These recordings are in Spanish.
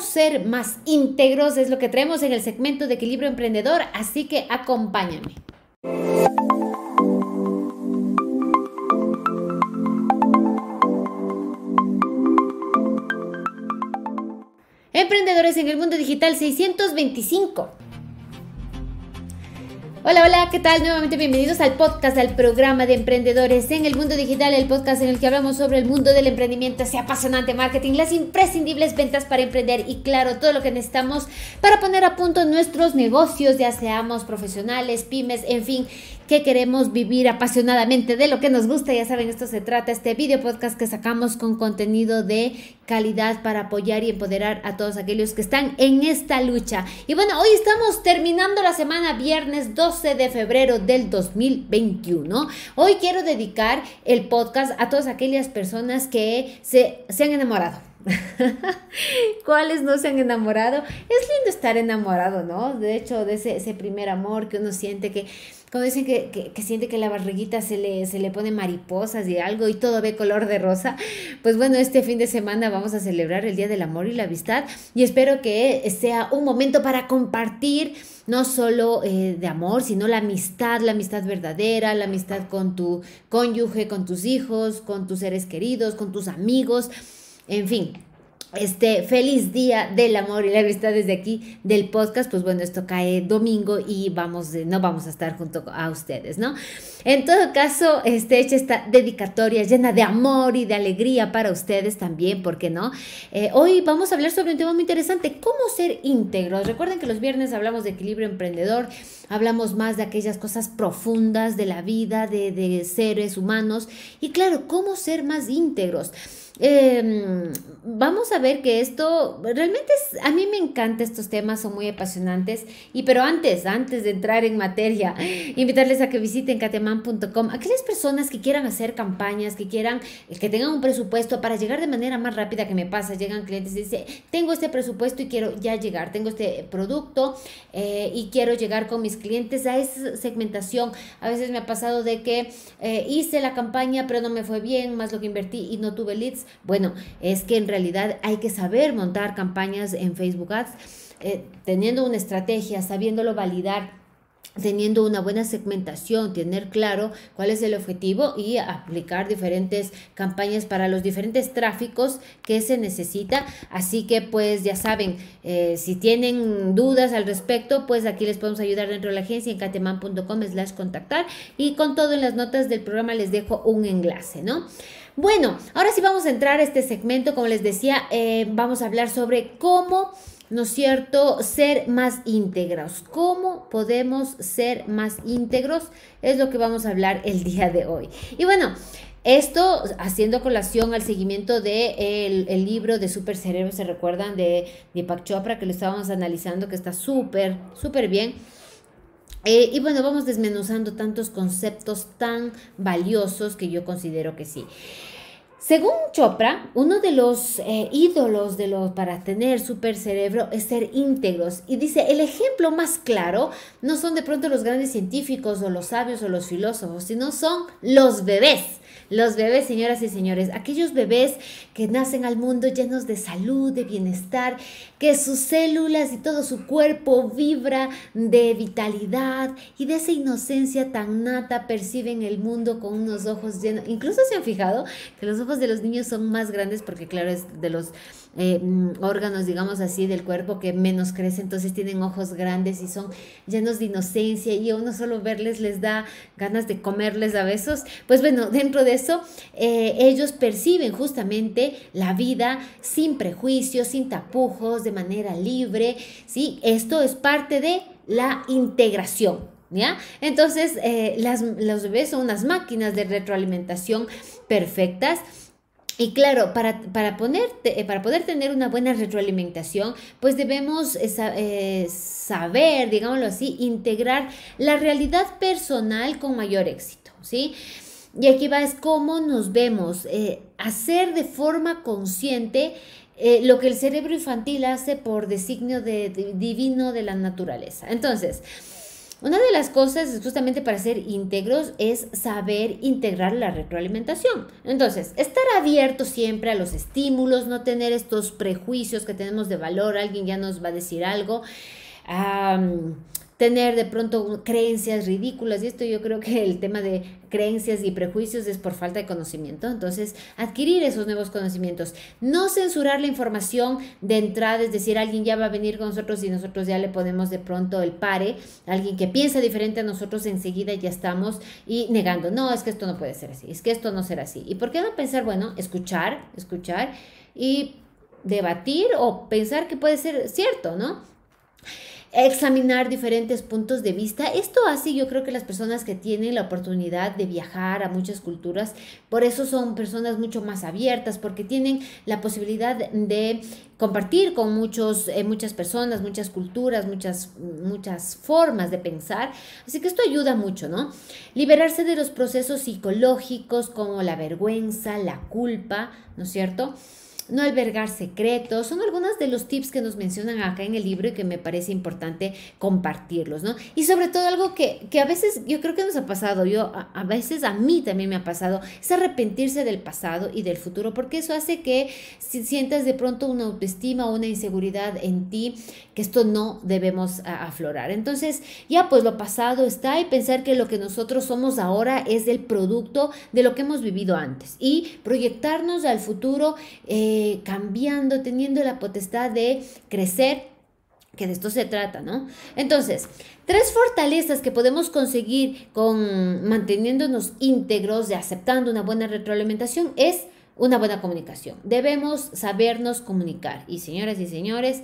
ser más íntegros es lo que traemos en el segmento de equilibrio emprendedor, así que acompáñame. Emprendedores en el mundo digital 625. Hola, hola, ¿qué tal? Nuevamente bienvenidos al podcast, al programa de emprendedores en el mundo digital, el podcast en el que hablamos sobre el mundo del emprendimiento, ese apasionante marketing, las imprescindibles ventas para emprender y claro, todo lo que necesitamos para poner a punto nuestros negocios, ya seamos profesionales, pymes, en fin que queremos vivir apasionadamente de lo que nos gusta. Ya saben, esto se trata, este video podcast que sacamos con contenido de calidad para apoyar y empoderar a todos aquellos que están en esta lucha. Y bueno, hoy estamos terminando la semana viernes 12 de febrero del 2021. Hoy quiero dedicar el podcast a todas aquellas personas que se, se han enamorado ¿Cuáles no se han enamorado? Es lindo estar enamorado, ¿no? De hecho, de ese, primer amor que uno siente que, como dicen que, siente que la barriguita se le, se le pone mariposas y algo y todo ve color de rosa, pues bueno, este fin de semana vamos a celebrar el Día del Amor y la Amistad y espero que sea un momento para compartir no solo eh, de amor, sino la amistad, la amistad verdadera, la amistad con tu cónyuge, con tus hijos, con tus seres queridos, con tus amigos, en fin, este feliz día del amor y la amistad desde aquí del podcast. Pues bueno, esto cae domingo y vamos, no vamos a estar junto a ustedes, ¿no? En todo caso, este, hecha esta dedicatoria llena de amor y de alegría para ustedes también, porque no? Eh, hoy vamos a hablar sobre un tema muy interesante, cómo ser íntegros. Recuerden que los viernes hablamos de equilibrio emprendedor, hablamos más de aquellas cosas profundas de la vida, de, de seres humanos y claro, cómo ser más íntegros. Em, vamos a ver que esto realmente a mí me encanta estos temas, son muy apasionantes. Y pero antes, antes de entrar en materia, invitarles a que visiten cateman.com. Aquellas personas que quieran hacer campañas, que quieran, que tengan un presupuesto para llegar de manera más rápida que me pasa, llegan clientes y dicen, tengo este presupuesto y quiero ya llegar, tengo este producto eh, y quiero llegar con mis clientes a esa segmentación. A veces me ha pasado de que eh, hice la campaña pero no me fue bien, más lo que invertí y no tuve leads. Bueno, es que en realidad hay que saber montar campañas en Facebook Ads, eh, teniendo una estrategia, sabiéndolo validar teniendo una buena segmentación, tener claro cuál es el objetivo y aplicar diferentes campañas para los diferentes tráficos que se necesita. Así que pues ya saben, eh, si tienen dudas al respecto, pues aquí les podemos ayudar dentro de la agencia en cateman.com slash contactar y con todo en las notas del programa les dejo un enlace, ¿no? Bueno, ahora sí vamos a entrar a este segmento, como les decía, eh, vamos a hablar sobre cómo ¿no es cierto? Ser más íntegros. ¿Cómo podemos ser más íntegros? Es lo que vamos a hablar el día de hoy. Y bueno, esto haciendo colación al seguimiento del de el, libro de Super Cerebro, ¿se recuerdan? De, Deepak Chopra, que lo estábamos analizando, que está súper, súper bien. Eh, y bueno, vamos desmenuzando tantos conceptos tan valiosos que yo considero que sí. Según Chopra, uno de los eh, ídolos de los para tener super cerebro es ser íntegros. Y dice, el ejemplo más claro no son de pronto los grandes científicos o los sabios o los filósofos, sino son los bebés. Los bebés, señoras y señores, aquellos bebés que nacen al mundo llenos de salud, de bienestar, que sus células y todo su cuerpo vibra de vitalidad y de esa inocencia tan nata, perciben el mundo con unos ojos llenos. Incluso se han fijado que los ojos de los niños son más grandes porque claro, es de los eh, mm, órganos, digamos así, del cuerpo que menos crece, entonces tienen ojos grandes y son llenos de inocencia y uno solo verles les da ganas de comerles a besos. Pues bueno, dentro de eso, eh, ellos perciben justamente la vida sin prejuicios, sin tapujos, de manera libre, ¿sí? Esto es parte de la integración. ¿Ya? Entonces, eh, las, los bebés son unas máquinas de retroalimentación perfectas. Y claro, para, para, eh, para poder tener una buena retroalimentación, pues debemos eh, eh, saber, digámoslo así, integrar la realidad personal con mayor éxito, ¿sí? Y aquí va, es cómo nos vemos, hacer de forma consciente lo que el cerebro infantil hace por designio divino de la naturaleza. Entonces, una de las cosas justamente para ser íntegros es saber integrar la retroalimentación. Entonces, estar abierto siempre a los estímulos, no tener estos prejuicios que tenemos de valor, alguien ya nos va a decir algo tener de pronto creencias ridículas. Y esto yo creo que el tema de creencias y prejuicios es por falta de conocimiento. Entonces, adquirir esos nuevos conocimientos. No censurar la información de entrada, es decir, alguien ya va a venir con nosotros y nosotros ya le ponemos de pronto el pare. Alguien que piensa diferente a nosotros enseguida ya estamos y negando. No, es que esto no puede ser así, es que esto no será así. ¿Y por qué no pensar, bueno, escuchar, escuchar y debatir o pensar que puede ser cierto, ¿no? examinar diferentes puntos de vista. Esto hace yo creo que las personas que tienen la oportunidad de viajar a muchas culturas, por eso son personas mucho más abiertas, porque tienen la posibilidad de compartir con muchos, eh, muchas personas, muchas culturas, muchas, muchas formas de pensar. Así que esto ayuda mucho, ¿no? Liberarse de los procesos psicológicos como la vergüenza, la culpa, ¿no es cierto? no albergar secretos, son algunos de los tips que nos mencionan acá en el libro y que me parece importante compartirlos, ¿no? Y sobre todo algo que, a veces yo creo que nos ha pasado, yo a, veces a mí también me ha pasado, es arrepentirse del pasado y del futuro, porque eso hace que si sientas de pronto una autoestima o una inseguridad en ti, que esto no debemos aflorar. Entonces, ya pues lo pasado está y pensar que lo que nosotros somos ahora es el producto de lo que hemos vivido antes y proyectarnos al futuro. Eh, eh, cambiando, teniendo la potestad de crecer, que de esto se trata, ¿no? Entonces, tres fortalezas que podemos conseguir con manteniéndonos íntegros y aceptando una buena retroalimentación es una buena comunicación. Debemos sabernos comunicar. Y señoras y señores,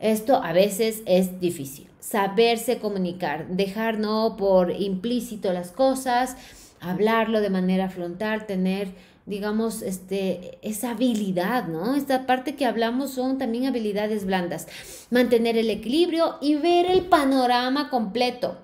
esto a veces es difícil. Saberse comunicar, dejar no por implícito las cosas, hablarlo de manera frontal, tener digamos, este, esa habilidad, ¿no? Esta parte que hablamos son también habilidades blandas. Mantener el equilibrio y ver el panorama completo.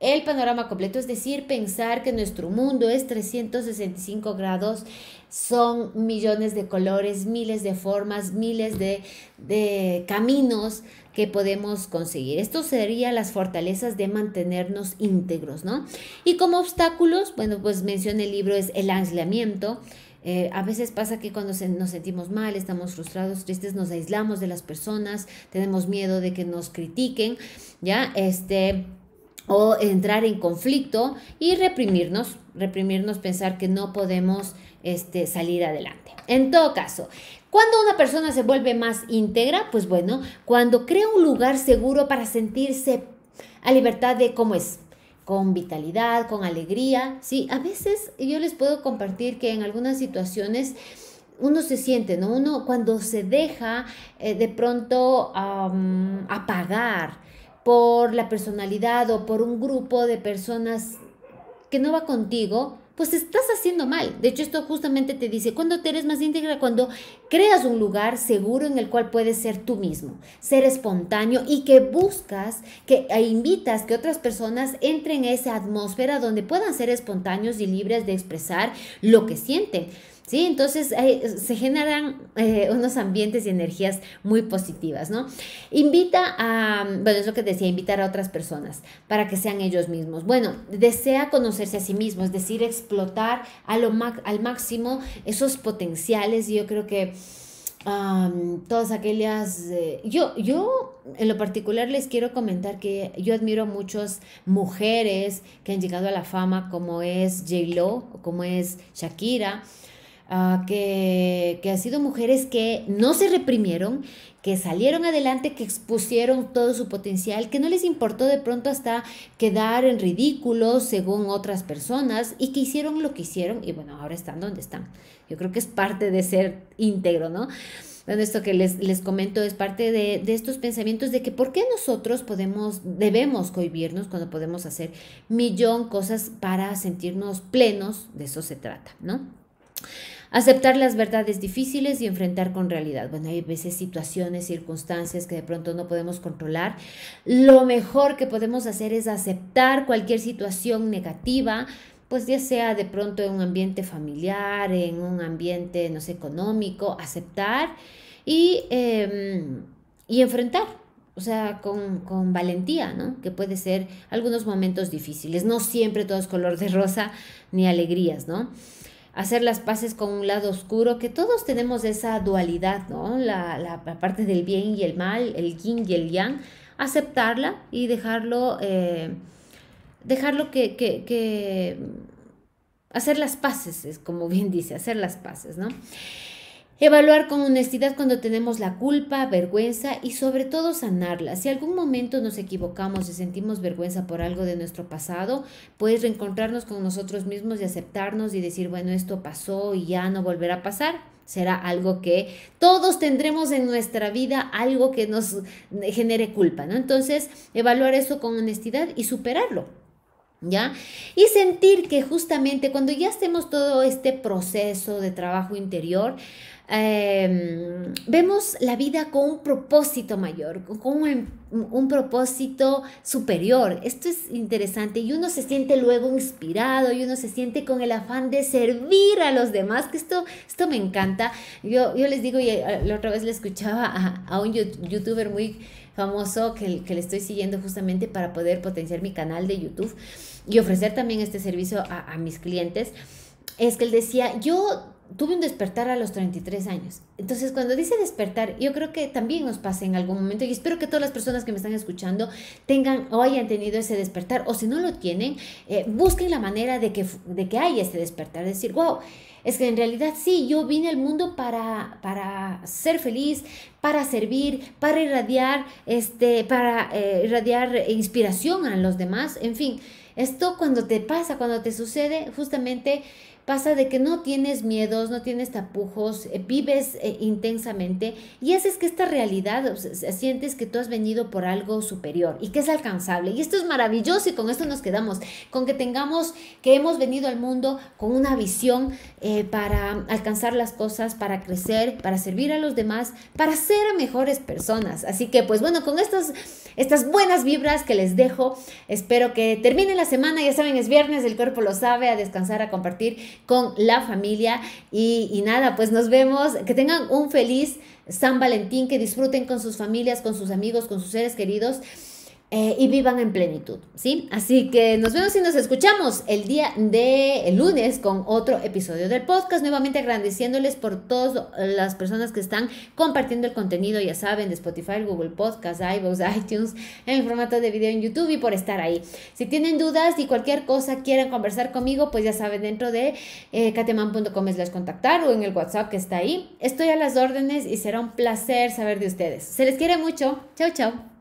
El panorama completo, es decir, pensar que nuestro mundo es 365 grados, son millones de colores, miles de formas, miles de, de caminos, que podemos conseguir. Esto sería las fortalezas de mantenernos íntegros, ¿no? Y como obstáculos, bueno, pues menciona el libro es el aislamiento. Eh, a veces pasa que cuando nos sentimos mal, estamos frustrados, tristes, nos aislamos de las personas, tenemos miedo de que nos critiquen, ¿ya? Este, o entrar en conflicto y reprimirnos, reprimirnos, pensar que no podemos este, salir adelante. En todo caso, cuando una persona se vuelve más íntegra, pues bueno, cuando crea un lugar seguro para sentirse a libertad de cómo es, con vitalidad, con alegría, ¿sí? A veces yo les puedo compartir que en algunas situaciones uno se siente, ¿no? Uno cuando se deja eh, de pronto apagar, por la personalidad o por un grupo de personas que no va contigo, pues estás haciendo mal. De hecho, esto justamente te dice, cuando te eres más íntegra, cuando creas un lugar seguro en el cual puedes ser tú mismo, ser espontáneo y que buscas, que e invitas que otras personas entren en esa atmósfera donde puedan ser espontáneos y libres de expresar lo que sienten. ¿sí? Entonces eh, se generan eh, unos ambientes y energías muy positivas, ¿no? Invita a, bueno, es lo que decía, invitar a otras personas para que sean ellos mismos. Bueno, desea conocerse a sí mismo, es decir, explotar a lo al máximo esos potenciales y yo creo que... todas aquellas... Eh, yo, yo en lo particular les quiero comentar que yo admiro muchas mujeres que han llegado a la fama como es J-Lo, como es Shakira, Ah, que, que han sido mujeres que no se reprimieron, que salieron adelante, que expusieron todo su potencial, que no les importó de pronto hasta quedar en ridículo según otras personas y que hicieron lo que hicieron y bueno, ahora están donde están. Yo creo que es parte de ser íntegro, ¿no? Bueno, esto que les, les comento es parte de, de, estos pensamientos de que por qué nosotros podemos, debemos cohibirnos cuando podemos hacer millón cosas para sentirnos plenos, de eso se trata, ¿no? aceptar las verdades difíciles y enfrentar con realidad. Bueno, hay veces situaciones, circunstancias que de pronto no podemos controlar. Lo mejor que podemos hacer es aceptar cualquier situación negativa, pues ya sea de pronto en un ambiente familiar, en un ambiente, no sé, económico, aceptar y, em, y enfrentar o sea, con, con, valentía, ¿no? Que puede ser algunos momentos difíciles. No siempre todo es color de rosa ni alegrías, ¿no? hacer las paces con un lado oscuro, que todos tenemos esa dualidad, ¿no? La, parte del bien y el mal, el yin y el yang, aceptarla y dejarlo, eh, dejarlo que, que, que, hacer las paces, es como bien dice, hacer las paces, ¿no? Evaluar con honestidad cuando tenemos la culpa, vergüenza y sobre todo sanarla. Si algún momento nos equivocamos y sentimos vergüenza por algo de nuestro pasado, puedes reencontrarnos con nosotros mismos y aceptarnos y decir, bueno, esto pasó y ya no volverá a pasar será algo que todos tendremos en nuestra vida, algo que nos eh, genere culpa, ¿no? Entonces, evaluar eso con honestidad y superarlo. ¿Ya? Y sentir que justamente cuando ya estemos todo este proceso de trabajo interior, Em, vemos la vida con un propósito mayor, con un, propósito superior. Esto es interesante y uno se siente luego inspirado y uno se siente con el afán de servir a los demás, que esto, esto me encanta. Yo, yo les digo, y eh, la otra vez le escuchaba a, un youtuber muy famoso que, que, le estoy siguiendo justamente para poder potenciar mi canal de YouTube y ofrecer también este servicio a, a mis clientes es que él decía, yo tuve un despertar a los 33 años. Entonces, cuando dice despertar, yo creo que también nos pasa en algún momento y espero que todas las personas que me están escuchando tengan o hayan tenido ese despertar o si no lo tienen, eh, busquen la manera de que, de que haya ese despertar, decir, wow, es que en realidad sí, yo vine al mundo para, para ser feliz, para servir, para irradiar, este, para eh, irradiar inspiración a los demás, en fin. Esto cuando te pasa, cuando te sucede, justamente pasa de que no tienes miedos, no tienes tapujos, eh, vives eh, intensamente y haces que esta realidad o sientes que tú has venido por algo superior y que es alcanzable. Y esto es maravilloso y con esto nos quedamos, con que tengamos que hemos venido al mundo con una visión eh, para alcanzar las cosas, para crecer, para servir a los demás, para ser mejores personas. Así que pues bueno, con estas, estas buenas vibras que les dejo, espero que termine la semana, ya saben, es viernes, el cuerpo lo sabe, a descansar, a compartir con la familia. Y, nada, pues nos vemos. Que tengan un feliz San Valentín, que disfruten con sus familias, con sus amigos, con sus seres queridos. Eh, y vivan en plenitud, ¿sí? Así que nos vemos y nos escuchamos el día de lunes con otro episodio del podcast. Nuevamente agradeciéndoles por todas las personas que están compartiendo el contenido, ya saben, de Spotify, Google Podcast, iVoox, iTunes, en formato de video en YouTube y por estar ahí. Si tienen dudas y cualquier cosa quieren conversar conmigo, pues ya saben, dentro de eh, cateman.com es contactar o en el WhatsApp que está ahí. Estoy a las órdenes y será un placer saber de ustedes. Se les quiere mucho. Chao, chao.